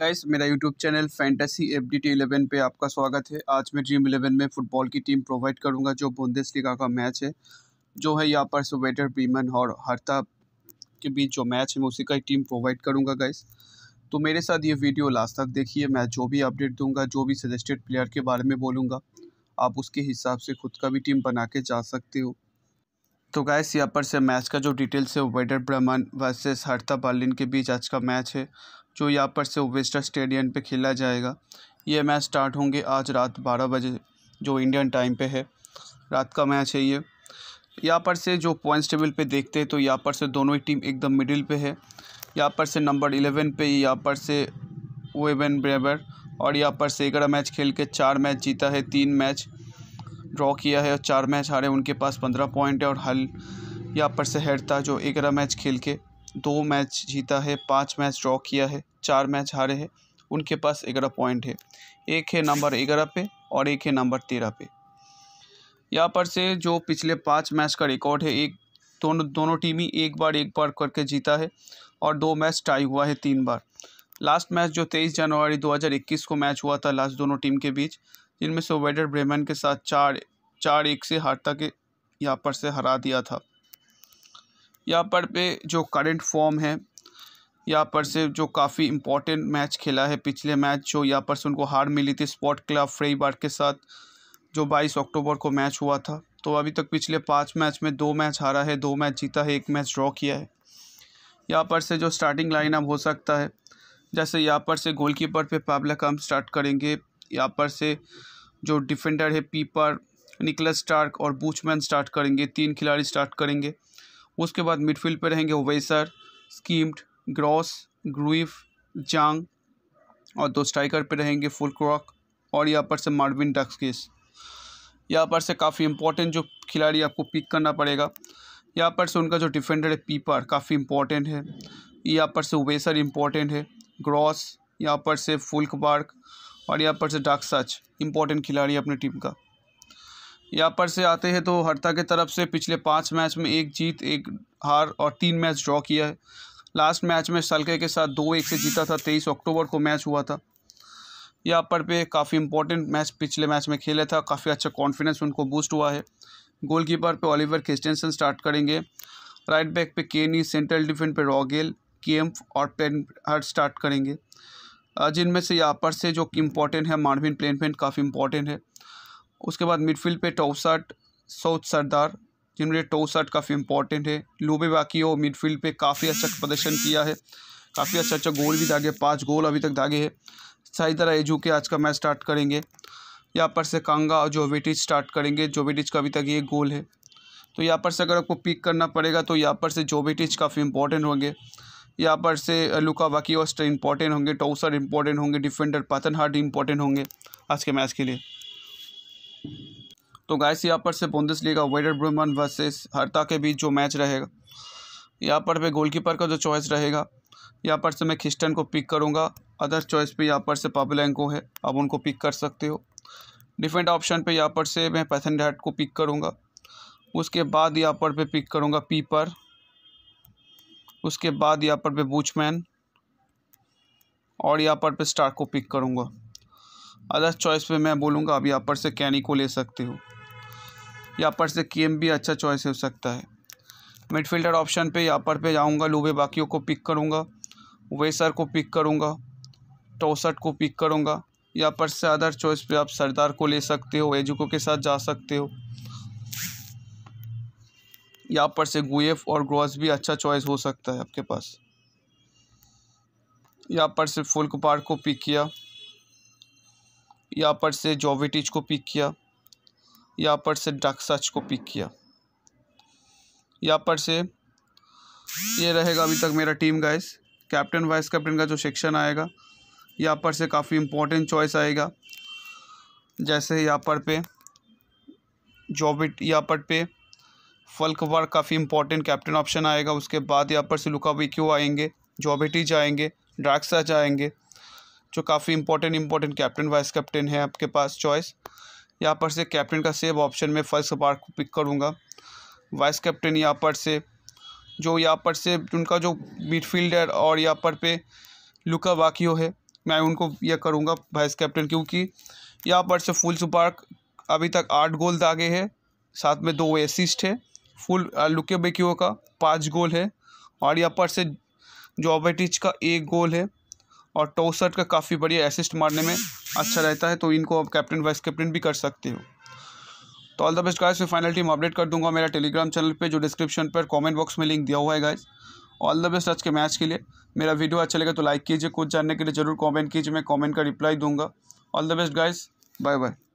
guys मेरा YouTube channel fantasy F D T eleven पर आपका स्वागत है आज मैं ड्रीम इलेवन में फुटबॉल की टीम प्रोवाइड करूंगा जो बुंदेस लीगा का मैच है जो है यहाँ पर सुवेटर बीमन और हरता के बीच जो मैच है मैं उसी का टीम प्रोवाइड करूंगा गाइस तो मेरे साथ ये वीडियो लास्ट तक देखिए मैं जो भी अपडेट दूंगा जो भी सजेस्टेड प्लेयर के बारे में बोलूँगा आप उसके हिसाब से खुद का भी टीम बना के जा सकते हो तो गैस यहाँ पर से मैच का जो डिटेल्स है Werder Bremen versus Hertha Berlin के बीच आज का मैच है जो यहाँ पर से वेस्टर स्टेडियम पे खेला जाएगा ये मैच स्टार्ट होंगे आज रात बारह बजे जो इंडियन टाइम पे है रात का मैच है ये यहाँ पर से जो पॉइंट्स टेबल पे देखते हैं तो यहाँ पर से दोनों ही टीम एकदम मिडिल पे है यहाँ पर से नंबर इलेवन पे यहाँ पर से वेबन ब्रेबर और यहाँ पर से ग्यारह मैच खेल के चार मैच जीता है तीन मैच ड्रॉ किया है और चार मैच हारे उनके पास पंद्रह पॉइंट है और हल यहाँ पर से हेडता जो ग्यारह मैच खेल के दो मैच जीता है पाँच मैच ड्रॉ किया है चार मैच हारे हैं उनके पास ग्यारह पॉइंट है एक है नंबर ग्यारह पे और एक है नंबर तेरह पे यहाँ पर से जो पिछले पाँच मैच का रिकॉर्ड है एक दोनों दोनों टीम ही एक बार एक बार करके जीता है और दो मैच टाई हुआ है तीन बार लास्ट मैच जो तेईस जनवरी 2021 को मैच हुआ था लास्ट दोनों टीम के बीच जिनमें से वेडर ब्रेमन के साथ चार चार एक से हारता के यहाँ पर से हरा दिया था यहाँ पर पे जो करंट फॉर्म है यहाँ पर से जो काफ़ी इम्पोर्टेंट मैच खेला है पिछले मैच जो यहाँ पर से उनको हार मिली थी स्पोर्ट क्लब बार के साथ जो 22 अक्टूबर को मैच हुआ था तो अभी तक पिछले पाँच मैच में दो मैच हारा है दो मैच जीता है एक मैच ड्रॉ किया है यहाँ पर से जो स्टार्टिंग लाइनअप हो सकता है जैसे यहाँ पर से गोलकीपर पे पाबला काम स्टार्ट करेंगे यहाँ पर से जो डिफेंडर है पीपर निकलस स्टार्क और बूचमैन स्टार्ट करेंगे तीन खिलाड़ी स्टार्ट करेंगे उसके बाद मिडफील्ड पर रहेंगे ओवैसर स्कीम्ड ग्रॉस ग्रुइफ जांग और दो स्ट्राइकर पे रहेंगे फुल क्रॉक और यहाँ पर से मार्विन डक्सकिस यहाँ पर से काफ़ी इंपॉर्टेंट जो खिलाड़ी आपको पिक करना पड़ेगा यहाँ पर से उनका जो डिफेंडर है पीपर काफ़ी इंपॉर्टेंट है यहाँ पर से वेसर इंपॉर्टेंट है ग्रॉस यहाँ पर से फुल्क बार्क और यहाँ पर से डाक सच इंपॉर्टेंट खिलाड़ी अपनी टीम का यहाँ पर से आते हैं तो हरता के तरफ से पिछले पाँच मैच में एक जीत एक हार और तीन मैच ड्रॉ किया है लास्ट मैच में सलके के साथ दो एक से जीता था तेईस अक्टूबर को मैच हुआ था यहाँ पर पे काफ़ी इंपॉर्टेंट मैच पिछले मैच में खेले था काफ़ी अच्छा कॉन्फिडेंस उनको बूस्ट हुआ है गोलकीपर पे ओलिवर क्रिस्टेंसन स्टार्ट करेंगे राइट बैक पे केनी सेंट्रल डिफेंस पे रॉगेल केम्प और प्लेन हर्ट स्टार्ट करेंगे जिनमें से यहाँ पर से जो इम्पोर्टेंट है मार्विन प्लेनफेंट काफ़ी इंपॉर्टेंट है उसके बाद मिडफील्ड पे टॉपसाट साउथ सरदार जिनमें टोसट काफ़ी इंपॉर्टेंट है लूबे बाकी और मिडफील्ड पे काफ़ी अच्छा प्रदर्शन किया है काफ़ी अच्छा अच्छा गोल भी दागे पाँच गोल अभी तक दागे है सही तरह एजू के आज का मैच स्टार्ट करेंगे यहाँ पर से कांगा और जोवेटिच स्टार्ट करेंगे जोबेटिज का अभी तक ये गोल है तो यहाँ पर से अगर आपको पिक करना पड़ेगा तो यहाँ पर से जोबेटिज काफ़ी इंपॉर्टेंट होंगे यहाँ पर से लुका वाकी और इंपॉर्टेंट होंगे टोसर इंपॉर्टेंट होंगे डिफेंडर पतन हार्ड इंपॉर्टेंट होंगे आज के मैच के लिए तो गाइस यहाँ पर से Bundesliga Werder Bremen versus Hertha के बीच जो मैच रहेगा यहाँ पर भी गोलकीपर का जो चॉइस रहेगा यहाँ पर से मैं खिस्टन को पिक करूँगा अदर चॉइस पे यहाँ पर से पाबलैंको है आप उनको पिक कर सकते हो डिफरेंट ऑप्शन पे यहाँ पर से मैं पैथनडाट को पिक करूँगा उसके बाद यहाँ पर पे पिक करूँगा पीपर उसके बाद यहाँ पर पे बूचमैन और यहाँ पर पे स्टार को पिक करूँगा अदर चॉइस पे मैं बोलूँगा आप यहाँ पर से कैनी को ले सकते हो यहाँ पर से के भी अच्छा चॉइस हो सकता है मिडफील्डर ऑप्शन पे यहाँ पर पे जाऊँगा लूबे बाकी को पिक करूँगा वेसर को पिक करूँगा टोसट को पिक करूँगा यहाँ पर से अदर चॉइस पे आप सरदार को ले सकते हो एजुको के साथ जा सकते हो यहाँ पर से गुएफ और ग्रॉस भी अच्छा चॉइस हो सकता है आपके पास यहाँ पर से फुल्क पार्क को पिक किया यहाँ पर से जोविटिच को पिक किया यहाँ पर से डाकसच को पिक किया यहाँ पर से ये रहेगा अभी तक मेरा team guys captain vice captain का जो सेक्शन आएगा यहाँ पर से काफ़ी इम्पोर्टेंट चॉइस आएगा जैसे यहाँ पर पे जॉबिट यहाँ पर पे वर्क काफ़ी इंपॉर्टेंट कैप्टन ऑप्शन आएगा उसके बाद यहाँ पर से लुका विक्यू आएंगे जॉबिटिज आएंगे ड्रैक्सा आएंगे जो काफ़ी important important captain vice captain है आपके पास चॉइस यहाँ पर से कैप्टन का सेव ऑप्शन में फर्स्ट बार को पिक करूँगा वाइस कैप्टन यहाँ पर से जो यहाँ पर से उनका जो मिडफील्डर और यहाँ पर पे लुका वाकियो है मैं उनको यह करूँगा वाइस कैप्टन क्योंकि यहाँ पर से फुल सुपार्क अभी तक आठ गोल दागे हैं साथ में दो एसिस्ट है फुल लुके बेकियो का पाँच गोल है और यहाँ पर से जॉबेटिच का एक गोल है और टोसर्ट का काफ़ी बढ़िया असिस्ट मारने में अच्छा रहता है तो इनको आप कैप्टन वाइस कैप्टन भी कर सकते हो तो ऑल द बेस्ट गाइस मैं फाइनल टीम अपडेट कर दूंगा मेरा टेलीग्राम चैनल पे जो डिस्क्रिप्शन पर कमेंट बॉक्स में लिंक दिया हुआ है गाइस ऑल द बेस्ट आज के मैच के लिए मेरा वीडियो अच्छा लगे तो लाइक कीजिए कुछ जानने के लिए जरूर कॉमेंट कीजिए मैं कॉमेंट का रिप्लाई दूंगा all the best guys bye bye